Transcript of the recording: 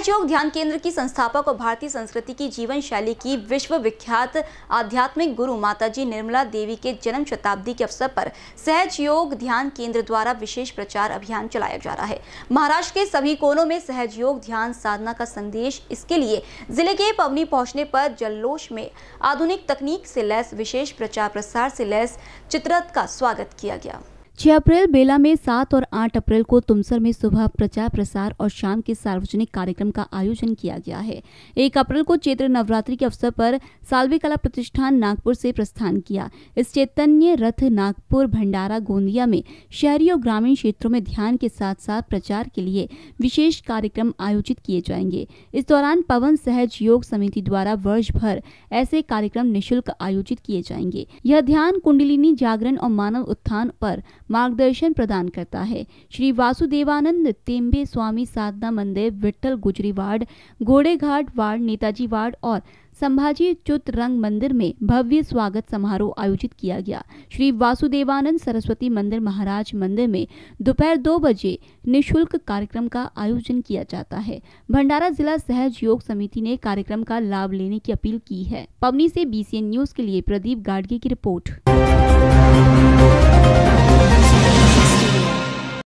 न्याय योग ध्यान केंद्र की संस्थापक और भारतीय संस्कृति की जीवन शैली की विश्व विख्यात आध्यात्मिक गुरु माताजी निर्मला देवी के जन्म शताब्दी के अवसर पर सहज योग ध्यान केंद्र द्वारा विशेष प्रचार अभियान चलाया जा रहा है महाराष्ट्र के सभी कोनों में सहज योग ध्यान साधना का संदेश इसके लिए जिले के पवनी पहुंचने पर जल्लोष में आधुनिक तकनीक से लैस विशेष प्रचार प्रसार से लैस चित्रत का स्वागत किया गया 6 अप्रैल बेला में 7 और 8 अप्रैल को तुमसर में सुबह प्रचार प्रसार और शाम के सार्वजनिक कार्यक्रम का आयोजन किया गया है 1 अप्रैल को चैत्र नवरात्रि के अवसर पर सालवी कला प्रतिष्ठान नागपुर से प्रस्थान किया इस चैतन्य रथ नागपुर भंडारा गोंदिया में शहरी और ग्रामीण क्षेत्रों में ध्यान के साथ साथ प्रचार के लिए विशेष कार्यक्रम आयोजित किए जाएंगे इस दौरान पवन सहज योग समिति द्वारा वर्ष भर ऐसे कार्यक्रम निःशुल्क आयोजित किए जाएंगे यह ध्यान कुंडलिनी जागरण और मानव उत्थान पर मार्गदर्शन प्रदान करता है श्री वासुदेवानंद तेम्बे स्वामी साधना मंदिर विट्ठल गुजरी वार्ड घोड़ेघाट वार्ड नेताजी वार्ड और संभाजी चुत रंग मंदिर में भव्य स्वागत समारोह आयोजित किया गया श्री वासुदेवानंद सरस्वती मंदिर महाराज मंदिर में दोपहर दो बजे निशुल्क कार्यक्रम का आयोजन किया जाता है भंडारा जिला सहज योग समिति ने कार्यक्रम का लाभ लेने की अपील की है पवनी से बीसीएन न्यूज के लिए प्रदीप गाडगे की रिपोर्ट